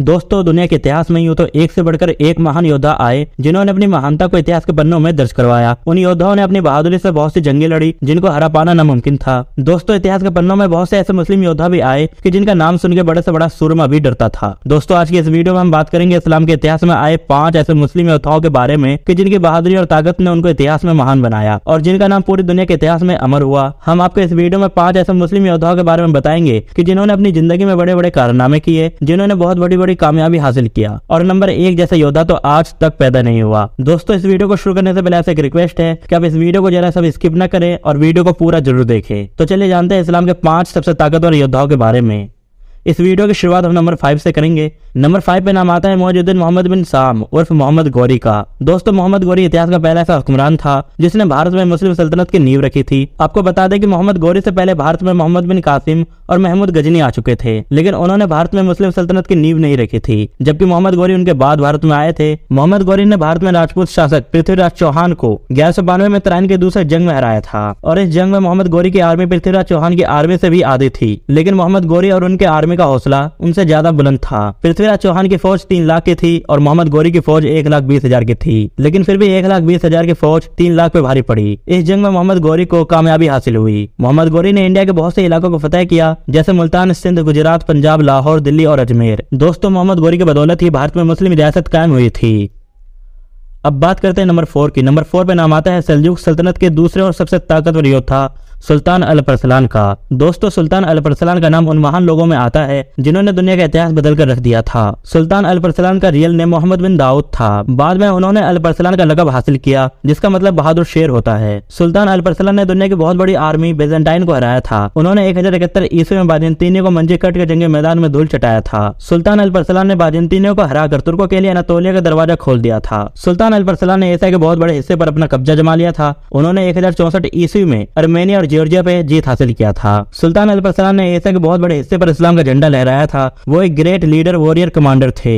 दोस्तों दुनिया के इतिहास में यूँ तो एक से बढ़कर एक महान योद्धा आए जिन्होंने अपनी महानता को इतिहास के पन्नों में दर्ज करवाया उन योद्धाओं ने अपनी बहादुरी से बहुत सी जंगे लड़ी जिनको हरा पाना नामुमकिन था दोस्तों इतिहास के पन्नों में बहुत से ऐसे मुस्लिम योद्धा भी आए कि जिनका नाम सुनकर बड़े से बड़ा सुरमा भी डरता था दोस्तों आज की इस वीडियो में हम बात करेंगे इस्लाम के इतिहास में आए पांच ऐसे मुस्लिम योद्धाओं के बारे में की जिनकी बहादुरी और ताकत ने उनको इतिहास में महान बनाया और जिनका नाम पूरी दुनिया के इतिहास में अमर हुआ हम आपको इस वीडियो में पांच ऐसे मुस्लिम योद्धाओं के बारे में बताएंगे की जिन्होंने अपनी जिंदगी में बड़े बड़े कारनामे किए जिन्होंने बहुत बड़ी बड़ी कामयाबी हासिल किया और नंबर एक जैसा योद्धा तो आज तक पैदा नहीं हुआ दोस्तों इस वीडियो को शुरू करने से पहले आपसे एक रिक्वेस्ट है कि आप इस वीडियो को जरा सब स्किप न करें और वीडियो को पूरा जरूर देखें तो चलिए जानते हैं इस्लाम के पांच सबसे ताकतवर योद्धाओं के बारे में इस वीडियो की शुरुआत हम नंबर फाइव से करेंगे नंबर फाइव पे नाम आता है मोजुद्दीन मोहम्मद बिन साम उर्फ मोहम्मद गौरी का दोस्तों मोहम्मद गौरी इतिहास का पहला ऐसा हुक्मरान था जिसने भारत में मुस्लिम सल्तनत की नींव रखी थी आपको बता दें कि मोहम्मद गौरी से पहले भारत में मोहम्मद बिन कासिम और महमूद गजनी आ चुके थे लेकिन उन्होंने भारत में मुस्लिम सल्तनत की नींव नहीं रखी थी जबकि मोहम्मद गौरी उनके बाद भारत में आए थे मोहम्मद गौरी ने भारत में राजपूत शासक पृथ्वीराज चौहान को ग्यारह सौ बानवे में तराइन के दूसरे जंग में हराया था और इस जंग में मोहम्मद गौरी की आर्मी पृथ्वीराज चौहान की आर्मी से भी आधी थी लेकिन मोहम्मद गौरी और उनके आर्मी आर्मी का हौसला उनसे ज्यादा बुलंद था पृथ्वीराज चौहान की फौज तीन लाख की थी और मोहम्मद गोरी की फौज एक लाख बीस हजार की थी लेकिन फिर भी एक लाख बीस हजार की फौज तीन लाख पे भारी पड़ी इस जंग में मोहम्मद गौरी को कामयाबी हासिल हुई मोहम्मद गौरी ने इंडिया के बहुत से इलाकों को फतेह किया जैसे मुल्तान सिंध गुजरात पंजाब लाहौर दिल्ली और अजमेर दोस्तों मोहम्मद गौरी की बदौलत ही भारत में मुस्लिम रियासत कायम हुई थी अब बात करते हैं नंबर फोर की नंबर फोर पे नाम आता है सलजुक सल्तनत के दूसरे और सबसे ताकतवर योद्धा सुल्तान अल अलप्रसलान का दोस्तों सुल्तान अल अलप्रसलान का नाम उन महान लोगों में आता है जिन्होंने दुनिया का इतिहास बदल कर रख दिया था सुल्तान अल अलप्रसलान का real name Muhammad bin Dawud था बाद में उन्होंने अल अलप्रसलान का लगभ हासिल किया जिसका मतलब बहादुर शेर होता है सुल्तान अल अलप्रसलान ने दुनिया की बहुत बड़ी आर्मी बेजेंटाइन को हराया था उन्होंने एक हजार इकहत्तर ईस्वी में बाजेंतीनियों को मंजी कट के जंगे मैदान में धूल चटाया था सुल्तान अल अलप्रसलान ने बाजेंतीनियों को हरा कर तुर्को के लिए अनातोलिया का दरवाजा खोल दिया था सुल्तान अल अलप्रसलान ने ऐसा के बहुत बड़े हिस्से पर अपना कब्जा जमा लिया था उन्होंने एक ईस्वी में अर्मेनिया और जॉर्जिया पे जीत हासिल किया था सुल्तान अल ने एशिया के बहुत बड़े हिस्से पर इस्लाम का झंडा लहराया था वो एक ग्रेट लीडर वॉरियर कमांडर थे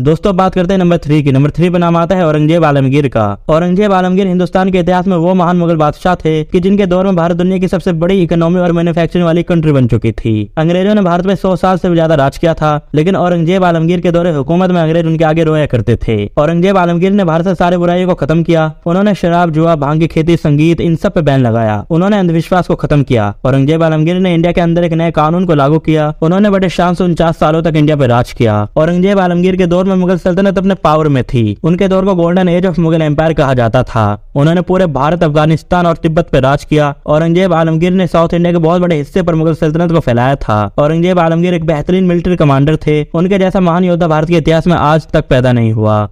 दोस्तों बात करते हैं नंबर थ्री की नंबर थ्री पर नाम आता है औरंगजेब आलमगीर का औरंगजेब आलमगीर हिंदुस्तान के इतिहास में वो महान मुगल बादशाह थे कि जिनके दौर में भारत दुनिया की सबसे बड़ी इकोनॉमी और मैन्युफैक्चरिंग वाली कंट्री बन चुकी थी अंग्रेजों ने भारत में सौ साल से ज्यादा राज किया था लेकिन औरंगजेब आलमगीर के दौरे हुकूमत में अंग्रेज उनके आगे रोया करते थे औरंगजेब आलमगीर ने भारत से सारे बुराइयों को खत्म किया उन्होंने शराब जुआ भांग की खेती संगीत इन सब पे बैन लगाया उन्होंने अंधविश्वास को खत्म किया औरंगजेब आलमगीर ने इंडिया के अंदर एक नए कानून को लागू किया उन्होंने बड़े शान से उनचास सालों तक इंडिया पे राज किया औरंगजेब आलमगीर के दौर में मुगल सल्तनत अपने पावर में थी उनके दौर को golden age of Mughal empire कहा जाता था उन्होंने पूरे भारत अफगानिस्तान और तिब्बत पर राज किया औरंगजेब आलमगीर ने साउथ इंडिया के बहुत बड़े हिस्से पर मुगल सल्तनत को फैलाया था औरंगजेब आलमगीर एक बेहतरीन मिलिट्री कमांडर थे उनके जैसा महान योद्धा भारत के इतिहास में आज तक पैदा नहीं हुआ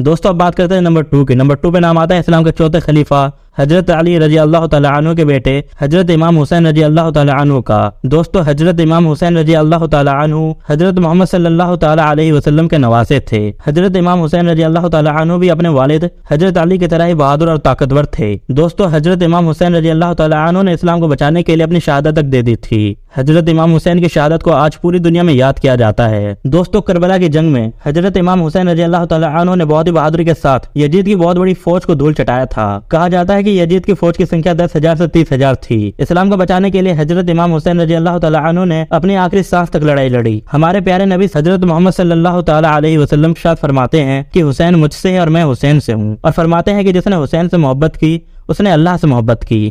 दोस्तों अब बात करते हैं नंबर टू के नंबर टू पे नाम आता है इस्लाम के चौथे खलीफा हजरत अली रजी अल्लाह तु के बेटे हजरत इमाम हुसैन रजी अल्लाह तु का दोस्तों हजरत इमाम हुसैन रजी अल्लाह तु हजरत मोहम्मद सल्लल्लाहु अलैहि वसल्लम के नवासे थे हजरत इमाम हुसैन रजी अल्लाह तु भी अपने वालिद हजरत अली की तरह ही बहादुर और ताकतवर थे दोस्तों हजरत इमाम हुसैन रजी अल्लाह तु ने इस्लाम को बचाने के लिए अपनी शहादत तक दे दी थी हजरत इमाम हुसैन की शहादत को आज पूरी दुनिया में याद किया जाता है दोस्तों करबला की जंग में हजरत इमाम हुसैन रजी अल्लाह तु ने बहुत ही बहादुरी के साथ यजीद की बहुत बड़ी फौज को धूल चटाया था कहा जाता है है कि यजीद की फौज की संख्या दस हजार ऐसी तीस हजार थी इस्लाम को बचाने के लिए हजरत इमाम हुसैन रजी अल्लाह तु ने अपनी आखिरी सांस तक लड़ाई लड़ी हमारे प्यारे नबी हजरत मोहम्मद सल्लल्लाहु अलैहि फरमाते हैं की हुसैन मुझसे और मैं हुसैन से हूँ और फरमाते हैं की जिसने हुसैन से मोहब्बत की उसने अल्लाह से मोहब्बत की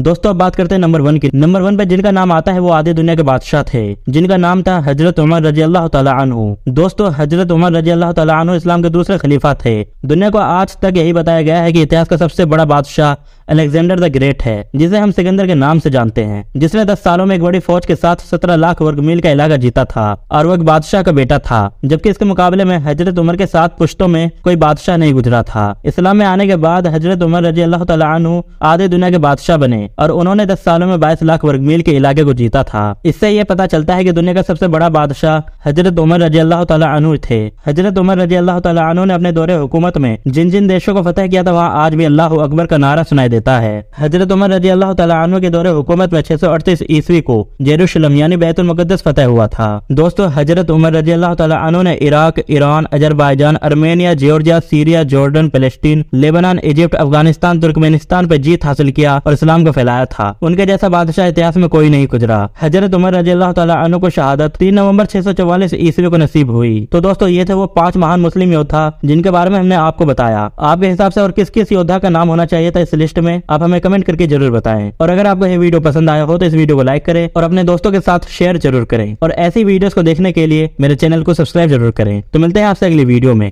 दोस्तों अब बात करते हैं नंबर वन की नंबर वन पे जिनका नाम आता है वो आधे दुनिया के बादशाह थे जिनका नाम था हजरत उमर रजी अल्लाह तु दोस्तों हजरत उमर रजी अल्लाह तु इस्लाम के दूसरे खलीफा थे दुनिया को आज तक यही बताया गया है कि इतिहास का सबसे बड़ा बादशाह अलेक्जेंडर द ग्रेट है जिसे हम सिकंदर के नाम से जानते हैं जिसने दस सालों में एक बड़ी फौज के साथ सत्रह लाख वर्ग मील का इलाका जीता था और वो एक बादशाह का बेटा था जबकि इसके मुकाबले में हजरत उमर के साथ पुश्तों में कोई बादशाह नहीं गुजरा था इस्लाम में आने के बाद हजरत उमर रजी अल्लाह तु आधे दुनिया के बादशाह बने और उन्होंने दस सालों में बाईस लाख वर्ग मील के इलाके को जीता था इससे ये पता चलता है की दुनिया का सबसे बड़ा बादशाह हजरत उमर रजी अल्लाह तु थे हजरत उमर रजी अल्लाह तु ने अपने दौरे हुकूमत में जिन जिन देशों को फतेह किया था वहाँ आज भी अल्लाह अकबर का नारा सुनाई देता है हजरत उमर रजी अल्लाह तु के दौरे हुकूमत में छह सौ अड़तीस ईस्वी को जेरूशलम यानी बैतुल मुकदस फतेह हुआ था दोस्तों हजरत उमर रजी अल्लाह तु ने Iraq Iran Azerbaijan Armenia Georgia Syria Jordan Palestine Lebanon Egypt Afghanistan Turkmenistan पर जीत हासिल किया और इस्लाम को फैलाया था उनके जैसा बादशाह इतिहास में कोई नहीं गुजरा हजरत उमर रजी अल्लाह को शहादत तीन नवंबर छह सौ चौवालीस ईस्वी को नसीब हुई तो दोस्तों ये थे वो पांच महान मुस्लिम योद्धा जिनके बारे में हमने आपको बताया आपके हिसाब से और किस किस योद्धा का नाम होना चाहिए था इस लिस्ट में आप हमें कमेंट करके जरूर बताएं और अगर आपको ये वीडियो पसंद आया हो तो इस वीडियो को लाइक करें और अपने दोस्तों के साथ शेयर जरूर करें और ऐसी वीडियोस को देखने के लिए मेरे चैनल को सब्सक्राइब जरूर करें तो मिलते हैं आपसे अगली वीडियो में